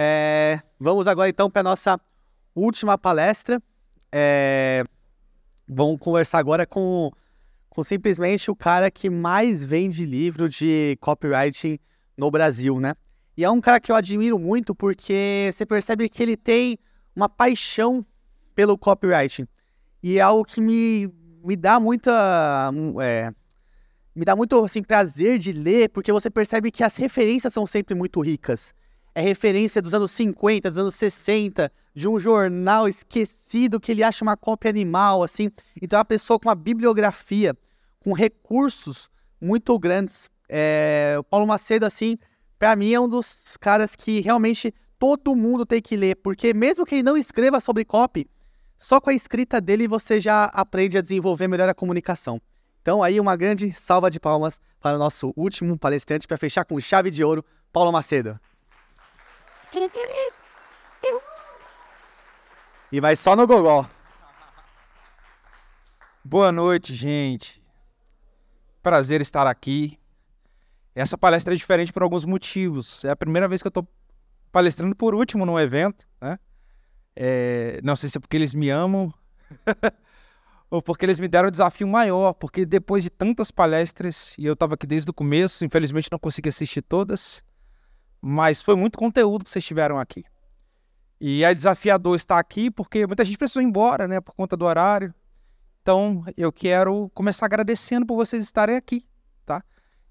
É, vamos agora então para a nossa última palestra. É, vamos conversar agora com, com simplesmente o cara que mais vende livro de copywriting no Brasil, né? E é um cara que eu admiro muito porque você percebe que ele tem uma paixão pelo copywriting. E é algo que me, me dá muita. Hum, é, me dá muito assim, prazer de ler, porque você percebe que as referências são sempre muito ricas é referência dos anos 50, dos anos 60, de um jornal esquecido que ele acha uma cópia animal, assim. Então é uma pessoa com uma bibliografia, com recursos muito grandes. É, o Paulo Macedo, assim, para mim é um dos caras que realmente todo mundo tem que ler, porque mesmo que ele não escreva sobre copy, só com a escrita dele você já aprende a desenvolver melhor a comunicação. Então aí uma grande salva de palmas para o nosso último palestrante para fechar com chave de ouro, Paulo Macedo. E vai só no gogó. Boa noite, gente. Prazer estar aqui. Essa palestra é diferente por alguns motivos. É a primeira vez que eu estou palestrando por último num evento, né? É, não sei se é porque eles me amam ou porque eles me deram um desafio maior, porque depois de tantas palestras, e eu estava aqui desde o começo, infelizmente não consegui assistir todas, mas foi muito conteúdo que vocês tiveram aqui. E é desafiador estar aqui porque muita gente precisou ir embora, né, por conta do horário. Então, eu quero começar agradecendo por vocês estarem aqui, tá?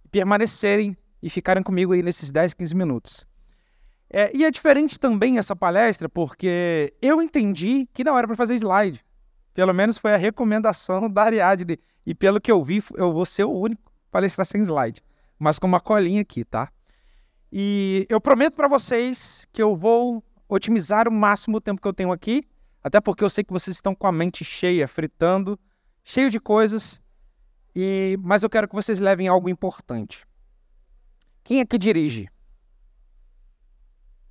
Permanecerem e ficarem comigo aí nesses 10, 15 minutos. É, e é diferente também essa palestra porque eu entendi que não era para fazer slide. Pelo menos foi a recomendação da Ariadne. E pelo que eu vi, eu vou ser o único palestrar sem slide. Mas com uma colinha aqui, tá? E eu prometo para vocês que eu vou otimizar o máximo o tempo que eu tenho aqui, até porque eu sei que vocês estão com a mente cheia, fritando, cheio de coisas, e mas eu quero que vocês levem algo importante. Quem é que dirige?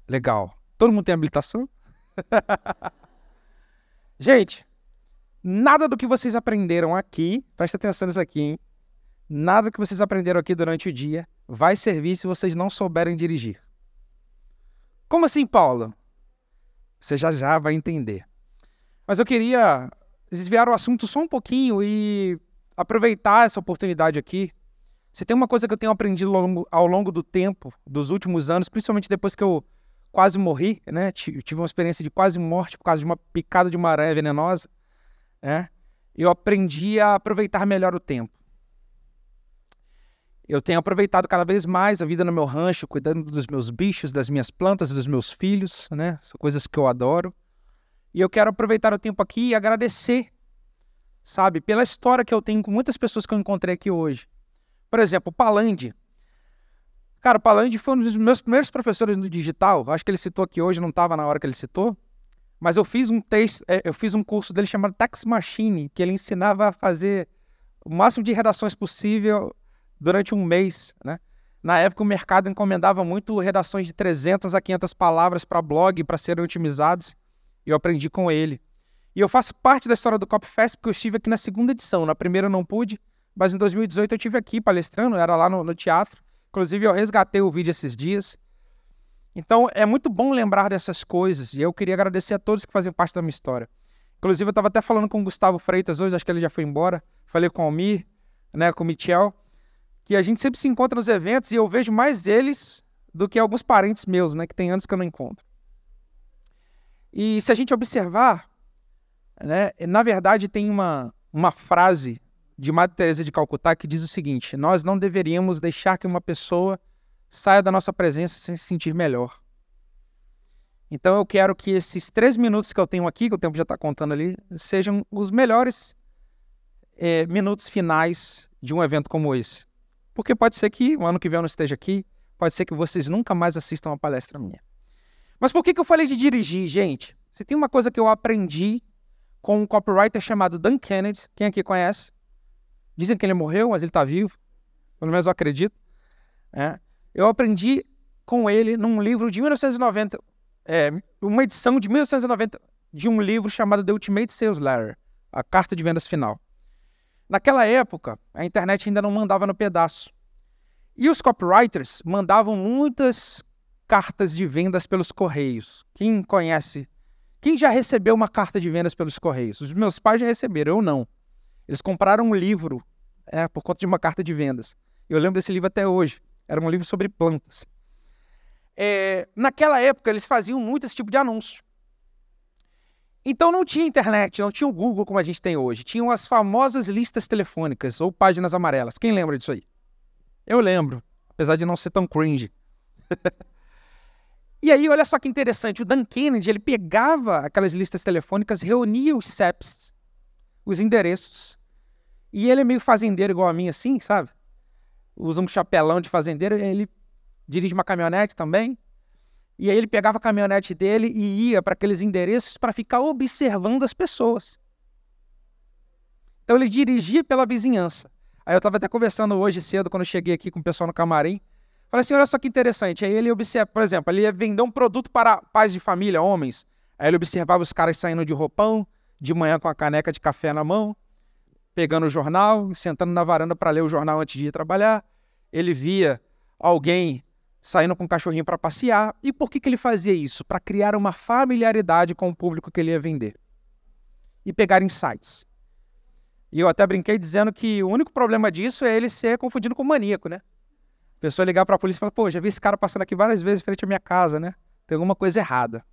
Legal. Todo mundo tem habilitação? Gente, nada do que vocês aprenderam aqui, presta atenção nisso aqui, hein? Nada que vocês aprenderam aqui durante o dia vai servir se vocês não souberem dirigir. Como assim, Paulo? Você já já vai entender. Mas eu queria desviar o assunto só um pouquinho e aproveitar essa oportunidade aqui. Se tem uma coisa que eu tenho aprendido ao longo, do tempo, dos últimos anos, principalmente depois que eu quase morri, né? Tive uma experiência de quase morte por causa de uma picada de uma aranha venenosa, né? Eu aprendi a aproveitar melhor o tempo eu tenho aproveitado cada vez mais a vida no meu rancho, cuidando dos meus bichos, das minhas plantas, dos meus filhos, né? São coisas que eu adoro. E eu quero aproveitar o tempo aqui e agradecer, sabe, pela história que eu tenho com muitas pessoas que eu encontrei aqui hoje. Por exemplo, o Palandi. Cara, o Palandi foi um dos meus primeiros professores no digital. Acho que ele citou aqui hoje, não estava na hora que ele citou. Mas eu fiz um texto, é, eu fiz um curso dele chamado Tax Machine, que ele ensinava a fazer o máximo de redações possível durante um mês, né? Na época, o mercado encomendava muito redações de 300 a 500 palavras para blog, para serem otimizados, e eu aprendi com ele. E eu faço parte da história do CopyFest porque eu estive aqui na segunda edição, na primeira eu não pude, mas em 2018 eu estive aqui palestrando, era lá no, no teatro. Inclusive, eu resgatei o vídeo esses dias. Então, é muito bom lembrar dessas coisas, e eu queria agradecer a todos que fazem parte da minha história. Inclusive, eu estava até falando com o Gustavo Freitas hoje, acho que ele já foi embora. Falei com o Almir, né, com o Michel que a gente sempre se encontra nos eventos e eu vejo mais eles do que alguns parentes meus, né, que tem anos que eu não encontro. E se a gente observar, né, na verdade tem uma, uma frase de Madre Teresa de Calcutá que diz o seguinte: nós não deveríamos deixar que uma pessoa saia da nossa presença sem se sentir melhor. Então eu quero que esses três minutos que eu tenho aqui, que o tempo já está contando ali, sejam os melhores é, minutos finais de um evento como esse. Porque pode ser que o ano que vem eu não esteja aqui, pode ser que vocês nunca mais assistam uma palestra minha. Mas por que, que eu falei de dirigir, gente? Se tem uma coisa que eu aprendi com um copywriter chamado Dan Kennedy, quem aqui conhece? Dizem que ele morreu, mas ele está vivo. Pelo menos eu acredito. É. Eu aprendi com ele num livro de 1990, é, uma edição de 1990 de um livro chamado The Ultimate Sales Letter, a carta de vendas final. Naquela época, a internet ainda não mandava no pedaço. E os copywriters mandavam muitas cartas de vendas pelos correios. Quem conhece? Quem já recebeu uma carta de vendas pelos correios? Os meus pais já receberam, eu não. Eles compraram um livro é, por conta de uma carta de vendas. Eu lembro desse livro até hoje. Era um livro sobre plantas. É, naquela época, eles faziam muito esse tipo de anúncio. Então não tinha internet, não tinha o Google como a gente tem hoje. Tinham as famosas listas telefônicas ou páginas amarelas. Quem lembra disso aí? Eu lembro, apesar de não ser tão cringe. e aí, olha só que interessante, o Dan Kennedy, ele pegava aquelas listas telefônicas, reunia os CEPs, os endereços, e ele é meio fazendeiro igual a mim assim, sabe? Usa um chapelão de fazendeiro, ele dirige uma caminhonete também, e aí ele pegava a caminhonete dele e ia para aqueles endereços para ficar observando as pessoas. Então ele dirigia pela vizinhança. Aí eu estava até conversando hoje cedo, quando eu cheguei aqui com o pessoal no camarim. Falei assim, olha só que interessante. Aí ele observa, por exemplo, ele ia vender um produto para pais de família, homens. Aí ele observava os caras saindo de roupão, de manhã com a caneca de café na mão, pegando o jornal, sentando na varanda para ler o jornal antes de ir trabalhar. Ele via alguém saindo com o cachorrinho para passear. E por que, que ele fazia isso? Para criar uma familiaridade com o público que ele ia vender e pegar insights. E eu até brinquei dizendo que o único problema disso é ele ser confundido com maníaco, né? A pessoa ligar para a polícia e falar: pô, já vi esse cara passando aqui várias vezes frente à minha casa, né? Tem alguma coisa errada.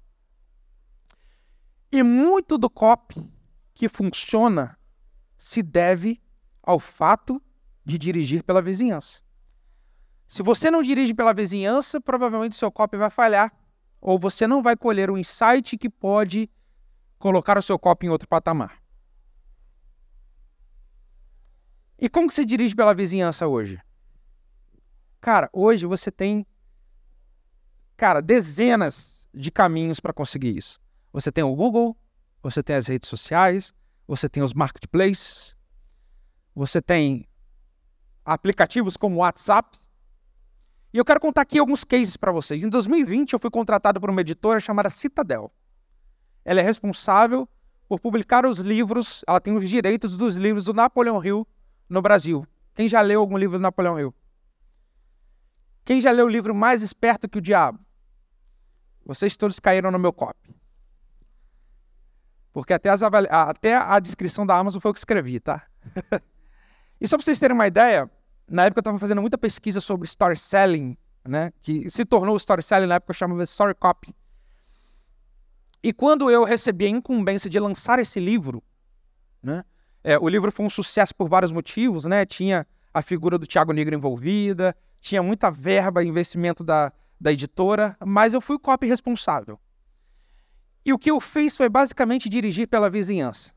E muito do copy que funciona se deve ao fato de dirigir pela vizinhança. Se você não dirige pela vizinhança, provavelmente seu copy vai falhar ou você não vai colher um insight que pode colocar o seu copy em outro patamar. E como que se dirige pela vizinhança hoje? Cara, hoje você tem cara, dezenas de caminhos para conseguir isso. Você tem o Google, você tem as redes sociais, você tem os marketplaces, você tem aplicativos como o WhatsApp, e eu quero contar aqui alguns cases para vocês. Em 2020, eu fui contratado por uma editora chamada Citadel. Ela é responsável por publicar os livros, ela tem os direitos dos livros do Napoleão Hill no Brasil. Quem já leu algum livro do Napoleão Hill? Quem já leu o livro Mais Esperto que o Diabo? Vocês todos caíram no meu copy. Porque até, até a descrição da Amazon foi o que escrevi, tá? e só para vocês terem uma ideia, na época eu estava fazendo muita pesquisa sobre story selling, né? Que se tornou story selling na época eu chamava story copy. E quando eu recebi a incumbência de lançar esse livro, né? É, o livro foi um sucesso por vários motivos, né? Tinha a figura do Tiago Negro envolvida, tinha muita verba, investimento da, da editora, mas eu fui o copy responsável. E o que eu fiz foi basicamente dirigir pela vizinhança.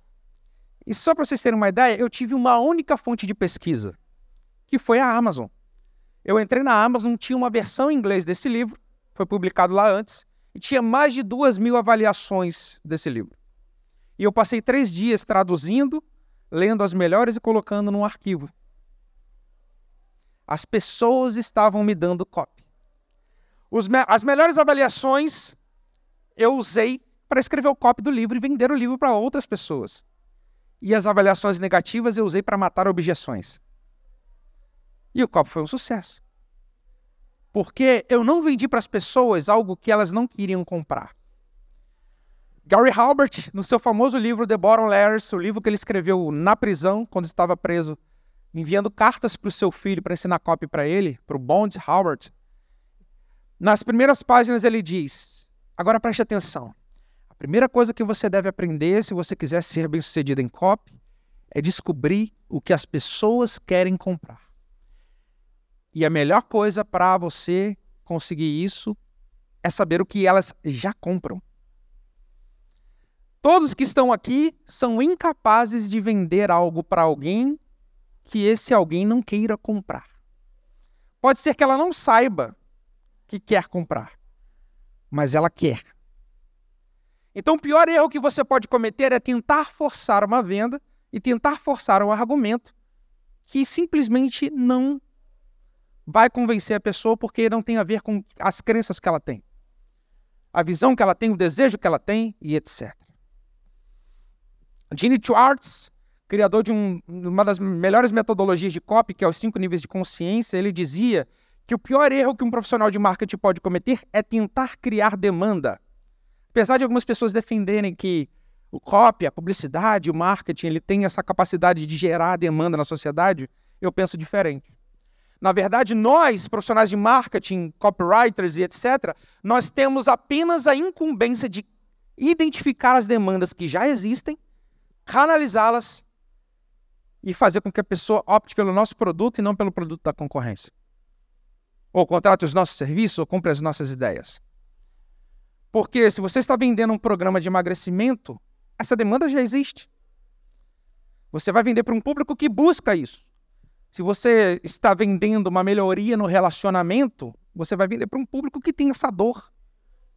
E só para vocês terem uma ideia, eu tive uma única fonte de pesquisa, que foi a Amazon. Eu entrei na Amazon, tinha uma versão em inglês desse livro, foi publicado lá antes, e tinha mais de duas mil avaliações desse livro. E eu passei três dias traduzindo, lendo as melhores e colocando num arquivo. As pessoas estavam me dando copy. Me as melhores avaliações eu usei para escrever o copy do livro e vender o livro para outras pessoas. E as avaliações negativas eu usei para matar objeções. E o copo foi um sucesso. Porque eu não vendi para as pessoas algo que elas não queriam comprar. Gary Halbert, no seu famoso livro The Bottom Letters, o livro que ele escreveu na prisão, quando estava preso, enviando cartas para o seu filho para ensinar copy para ele, para o Bond Halbert, nas primeiras páginas ele diz: Agora preste atenção. A primeira coisa que você deve aprender se você quiser ser bem-sucedido em copy é descobrir o que as pessoas querem comprar. E a melhor coisa para você conseguir isso é saber o que elas já compram. Todos que estão aqui são incapazes de vender algo para alguém que esse alguém não queira comprar. Pode ser que ela não saiba que quer comprar, mas ela quer. Então, o pior erro que você pode cometer é tentar forçar uma venda e tentar forçar um argumento que simplesmente não vai convencer a pessoa porque não tem a ver com as crenças que ela tem, a visão que ela tem, o desejo que ela tem e etc. Gene Schwartz, criador de um, uma das melhores metodologias de copy, que é os cinco níveis de consciência, ele dizia que o pior erro que um profissional de marketing pode cometer é tentar criar demanda. Apesar de algumas pessoas defenderem que o copy, a publicidade, o marketing, ele tem essa capacidade de gerar demanda na sociedade, eu penso diferente. Na verdade, nós, profissionais de marketing, copywriters e etc., nós temos apenas a incumbência de identificar as demandas que já existem, canalizá-las e fazer com que a pessoa opte pelo nosso produto e não pelo produto da concorrência. Ou contrate os nossos serviços ou compre as nossas ideias. Porque se você está vendendo um programa de emagrecimento, essa demanda já existe. Você vai vender para um público que busca isso. Se você está vendendo uma melhoria no relacionamento, você vai vender para um público que tem essa dor.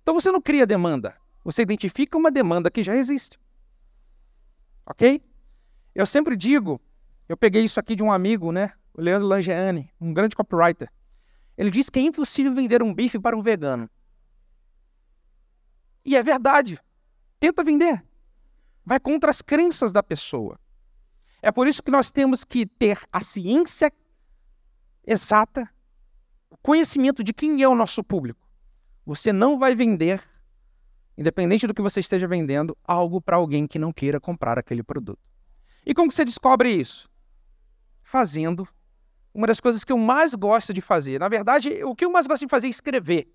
Então você não cria demanda, você identifica uma demanda que já existe. Ok? Eu sempre digo, eu peguei isso aqui de um amigo, né? O Leandro Langeani, um grande copywriter. Ele disse que é impossível vender um bife para um vegano. E é verdade. Tenta vender. Vai contra as crenças da pessoa. É por isso que nós temos que ter a ciência exata, o conhecimento de quem é o nosso público. Você não vai vender, independente do que você esteja vendendo, algo para alguém que não queira comprar aquele produto. E como que você descobre isso? Fazendo uma das coisas que eu mais gosto de fazer. Na verdade, o que eu mais gosto de fazer é escrever.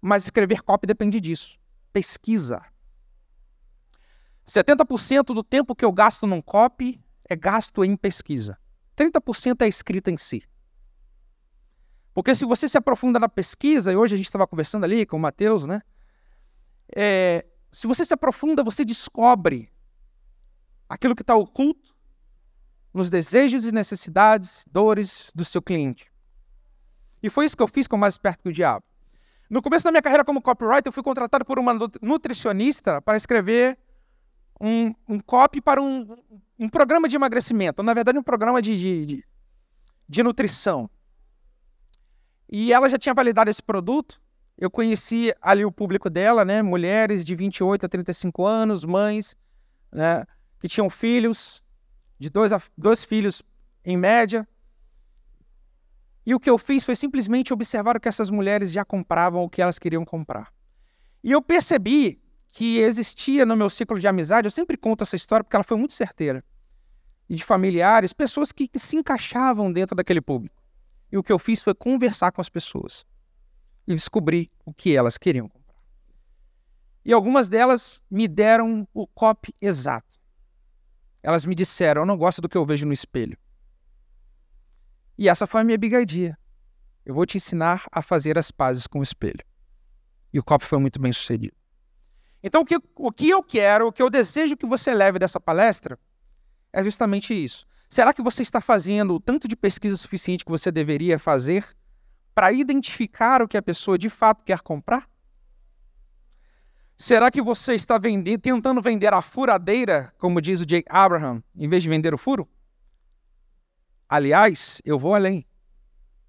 Mas escrever copy depende disso. Pesquisa. 70% do tempo que eu gasto num copy é gasto em pesquisa. 30% é escrita em si. Porque se você se aprofunda na pesquisa, e hoje a gente estava conversando ali com o Matheus, né? É, se você se aprofunda, você descobre aquilo que está oculto nos desejos e necessidades, dores do seu cliente. E foi isso que eu fiz com Mais Perto que o Diabo. No começo da minha carreira como copywriter, eu fui contratado por uma nutricionista para escrever um, um copy para um, um programa de emagrecimento, na verdade, um programa de, de, de, de nutrição. E ela já tinha validado esse produto. Eu conheci ali o público dela, né? Mulheres de 28 a 35 anos, mães, né? Que tinham filhos, de dois, a, dois filhos em média. E o que eu fiz foi simplesmente observar o que essas mulheres já compravam, o que elas queriam comprar. E eu percebi que existia no meu ciclo de amizade, eu sempre conto essa história porque ela foi muito certeira, e de familiares, pessoas que, que se encaixavam dentro daquele público. E o que eu fiz foi conversar com as pessoas e descobrir o que elas queriam comprar. E algumas delas me deram o copy exato. Elas me disseram: Eu não gosto do que eu vejo no espelho. E essa foi a minha bigadia. Eu vou te ensinar a fazer as pazes com o espelho. E o copo foi muito bem sucedido. Então, o que, o que eu quero, o que eu desejo que você leve dessa palestra é justamente isso. Será que você está fazendo o tanto de pesquisa suficiente que você deveria fazer para identificar o que a pessoa de fato quer comprar? Será que você está vendendo, tentando vender a furadeira, como diz o Jake Abraham, em vez de vender o furo? Aliás, eu vou além.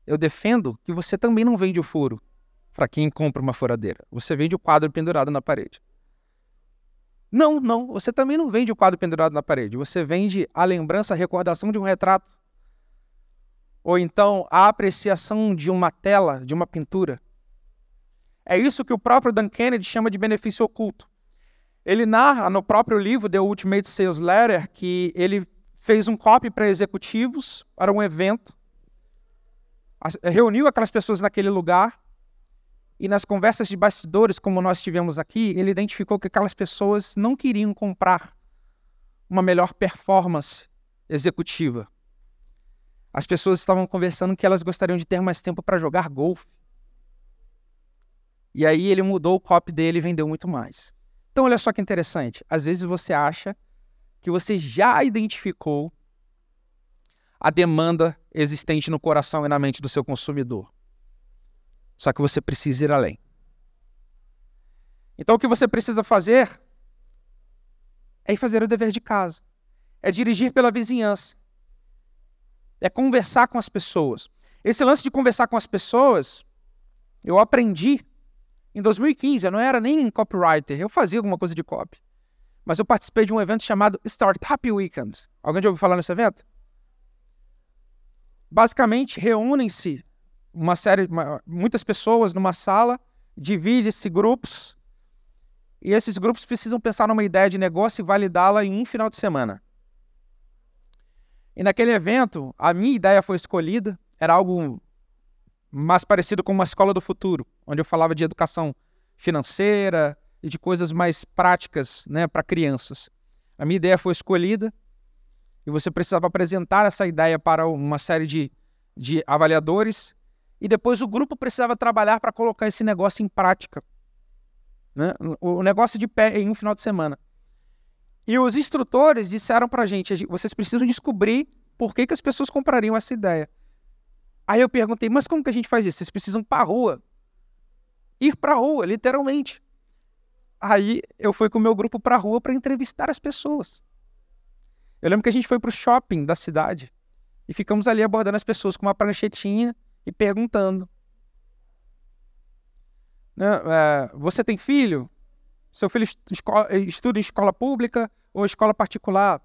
Eu defendo que você também não vende o furo para quem compra uma furadeira. Você vende o quadro pendurado na parede. Não, não, você também não vende o quadro pendurado na parede, você vende a lembrança, a recordação de um retrato. Ou então a apreciação de uma tela, de uma pintura. É isso que o próprio Dan Kennedy chama de benefício oculto. Ele narra no próprio livro The Ultimate Sales Letter que ele fez um copy para executivos para um evento, reuniu aquelas pessoas naquele lugar e nas conversas de bastidores, como nós tivemos aqui, ele identificou que aquelas pessoas não queriam comprar uma melhor performance executiva. As pessoas estavam conversando que elas gostariam de ter mais tempo para jogar golfe. E aí ele mudou o copy dele e vendeu muito mais. Então, olha só que interessante. Às vezes você acha que você já identificou a demanda existente no coração e na mente do seu consumidor. Só que você precisa ir além. Então o que você precisa fazer é ir fazer o dever de casa, é dirigir pela vizinhança, é conversar com as pessoas. Esse lance de conversar com as pessoas, eu aprendi em 2015. Eu não era nem copywriter, eu fazia alguma coisa de copy. Mas eu participei de um evento chamado Startup Weekend. Alguém já ouviu falar nesse evento? Basicamente, reúnem-se uma série, uma, muitas pessoas numa sala, divide-se grupos, e esses grupos precisam pensar numa ideia de negócio e validá-la em um final de semana. E naquele evento, a minha ideia foi escolhida, era algo mais parecido com uma escola do futuro, onde eu falava de educação financeira e de coisas mais práticas né, para crianças. A minha ideia foi escolhida e você precisava apresentar essa ideia para uma série de, de avaliadores e depois o grupo precisava trabalhar para colocar esse negócio em prática. Né? O negócio de pé em um final de semana. E os instrutores disseram para a gente: vocês precisam descobrir por que, que as pessoas comprariam essa ideia. Aí eu perguntei: mas como que a gente faz isso? Vocês precisam para a rua. Ir para a rua, literalmente. Aí eu fui com o meu grupo para a rua para entrevistar as pessoas. Eu lembro que a gente foi para o shopping da cidade e ficamos ali abordando as pessoas com uma pranchetinha e perguntando. Né, é, você tem filho? Seu filho estuda em escola pública ou escola particular?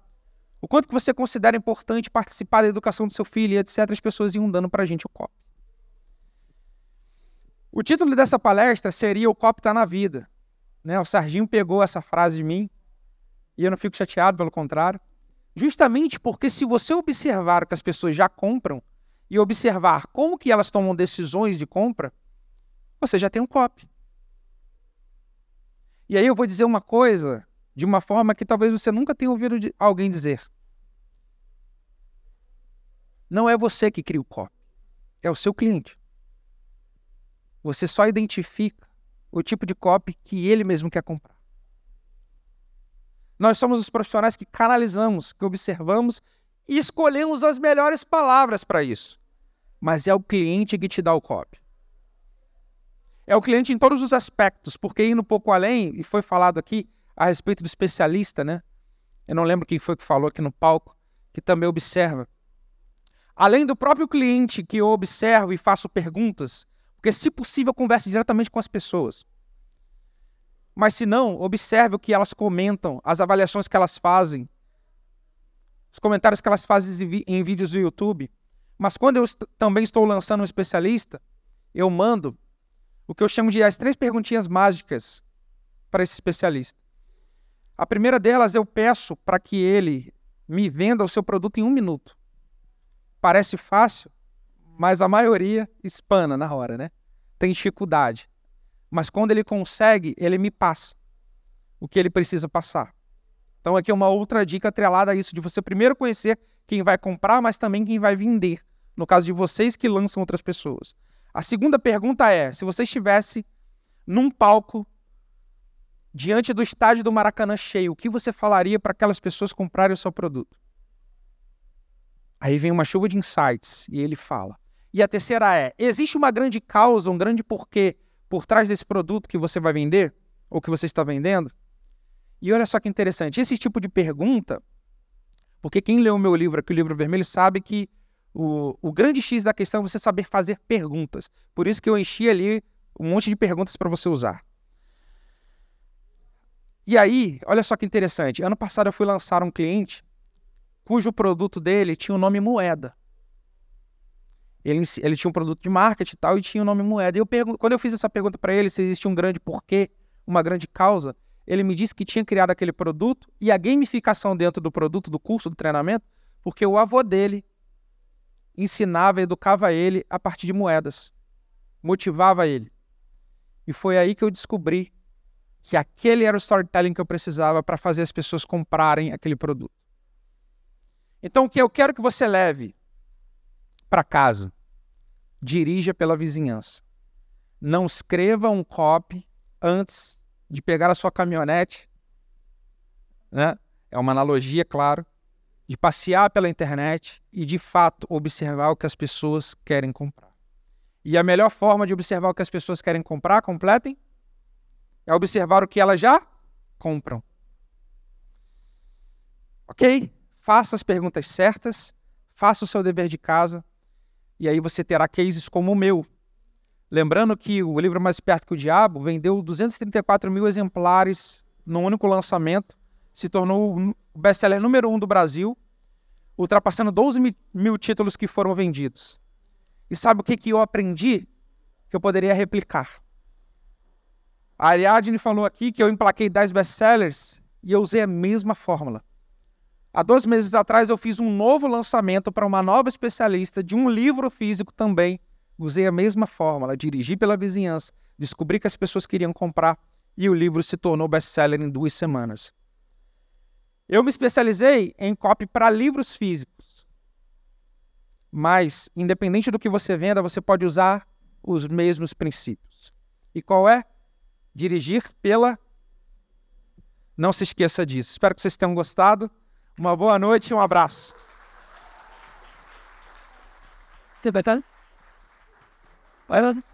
O quanto que você considera importante participar da educação do seu filho e etc. As pessoas iam dando para a gente o copo. O título dessa palestra seria O copo está na vida. Né? O Sarginho pegou essa frase de mim e eu não fico chateado, pelo contrário. Justamente porque se você observar o que as pessoas já compram, e observar como que elas tomam decisões de compra, você já tem um copy. E aí eu vou dizer uma coisa de uma forma que talvez você nunca tenha ouvido alguém dizer. Não é você que cria o copy, é o seu cliente. Você só identifica o tipo de copy que ele mesmo quer comprar. Nós somos os profissionais que canalizamos, que observamos e escolhemos as melhores palavras para isso mas é o cliente que te dá o copy. É o cliente em todos os aspectos, porque indo um pouco além, e foi falado aqui a respeito do especialista, né? Eu não lembro quem foi que falou aqui no palco, que também observa. Além do próprio cliente que eu observo e faço perguntas, porque se possível converso diretamente com as pessoas. Mas se não, observe o que elas comentam, as avaliações que elas fazem, os comentários que elas fazem em vídeos do YouTube. Mas quando eu est também estou lançando um especialista, eu mando o que eu chamo de as três perguntinhas mágicas para esse especialista. A primeira delas eu peço para que ele me venda o seu produto em um minuto. Parece fácil, mas a maioria espana na hora, né? Tem dificuldade. Mas quando ele consegue, ele me passa o que ele precisa passar. Então aqui é uma outra dica atrelada a isso de você primeiro conhecer quem vai comprar, mas também quem vai vender no caso de vocês que lançam outras pessoas. A segunda pergunta é: se você estivesse num palco diante do estádio do Maracanã cheio, o que você falaria para aquelas pessoas comprarem o seu produto? Aí vem uma chuva de insights e ele fala. E a terceira é: existe uma grande causa, um grande porquê por trás desse produto que você vai vender ou que você está vendendo? E olha só que interessante, esse tipo de pergunta, porque quem leu o meu livro aqui, o livro vermelho, sabe que o, o grande X da questão é você saber fazer perguntas. Por isso que eu enchi ali um monte de perguntas para você usar. E aí, olha só que interessante. Ano passado eu fui lançar um cliente cujo produto dele tinha o nome Moeda. Ele, ele tinha um produto de marketing e tal e tinha o nome Moeda. E eu quando eu fiz essa pergunta para ele se existia um grande porquê, uma grande causa, ele me disse que tinha criado aquele produto e a gamificação dentro do produto, do curso, do treinamento, porque o avô dele ensinava, educava ele a partir de moedas, motivava ele. E foi aí que eu descobri que aquele era o storytelling que eu precisava para fazer as pessoas comprarem aquele produto. Então, o que eu quero que você leve para casa? Dirija pela vizinhança. Não escreva um copy antes de pegar a sua caminhonete. Né? É uma analogia, claro de passear pela internet e de fato observar o que as pessoas querem comprar. E a melhor forma de observar o que as pessoas querem comprar, completem, é observar o que elas já compram. Ok? Faça as perguntas certas, faça o seu dever de casa, e aí você terá cases como o meu. Lembrando que o livro Mais Perto que o Diabo vendeu 234 mil exemplares no único lançamento se tornou o best-seller número um do Brasil, ultrapassando 12 mil títulos que foram vendidos. E sabe o que, que eu aprendi que eu poderia replicar? A Ariadne falou aqui que eu emplaquei 10 best-sellers e eu usei a mesma fórmula. Há dois meses atrás eu fiz um novo lançamento para uma nova especialista de um livro físico também. Usei a mesma fórmula, dirigi pela vizinhança, descobri que as pessoas queriam comprar e o livro se tornou best-seller em duas semanas. Eu me especializei em copy para livros físicos. Mas, independente do que você venda, você pode usar os mesmos princípios. E qual é? Dirigir pela. Não se esqueça disso. Espero que vocês tenham gostado. Uma boa noite e um abraço. Tibetano? Well,